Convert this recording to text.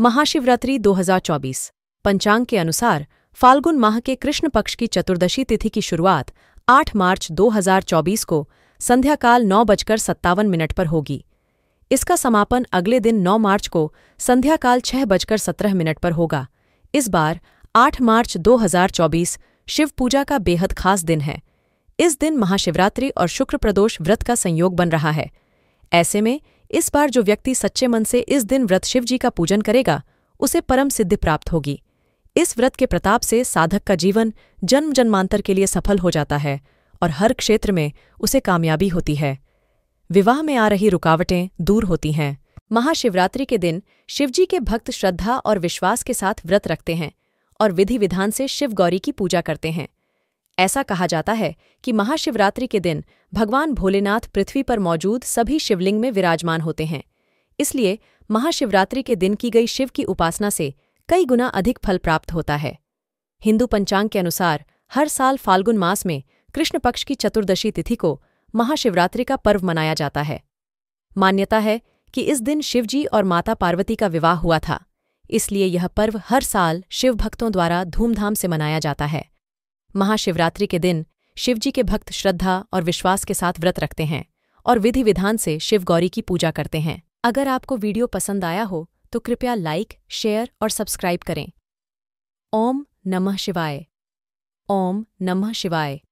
महाशिवरात्रि 2024 पंचांग के अनुसार फाल्गुन माह के कृष्ण पक्ष की चतुर्दशी तिथि की शुरुआत 8 मार्च 2024 को संध्याकाल नौ बजकर सत्तावन मिनट पर होगी इसका समापन अगले दिन 9 मार्च को संध्याकाल छह बजकर सत्रह मिनट पर होगा इस बार 8 मार्च 2024 शिव पूजा का बेहद खास दिन है इस दिन महाशिवरात्रि और शुक्र प्रदोष व्रत का संयोग बन रहा है ऐसे में इस बार जो व्यक्ति सच्चे मन से इस दिन व्रत शिव जी का पूजन करेगा उसे परम सिद्धि प्राप्त होगी इस व्रत के प्रताप से साधक का जीवन जन्म जन्मांतर के लिए सफल हो जाता है और हर क्षेत्र में उसे कामयाबी होती है विवाह में आ रही रुकावटें दूर होती हैं महाशिवरात्रि के दिन शिवजी के भक्त श्रद्धा और विश्वास के साथ व्रत रखते हैं और विधि विधान से शिव गौरी की पूजा करते हैं ऐसा कहा जाता है कि महाशिवरात्रि के दिन भगवान भोलेनाथ पृथ्वी पर मौजूद सभी शिवलिंग में विराजमान होते हैं इसलिए महाशिवरात्रि के दिन की गई शिव की उपासना से कई गुना अधिक फल प्राप्त होता है हिंदू पंचांग के अनुसार हर साल फाल्गुन मास में कृष्ण पक्ष की चतुर्दशी तिथि को महाशिवरात्रि का पर्व मनाया जाता है मान्यता है कि इस दिन शिवजी और माता पार्वती का विवाह हुआ था इसलिए यह पर्व हर साल शिव भक्तों द्वारा धूमधाम से मनाया जाता है महाशिवरात्रि के दिन शिवजी के भक्त श्रद्धा और विश्वास के साथ व्रत रखते हैं और विधि विधान से शिव गौरी की पूजा करते हैं अगर आपको वीडियो पसंद आया हो तो कृपया लाइक शेयर और सब्सक्राइब करें ओम नमः शिवाय ओम नमः शिवाय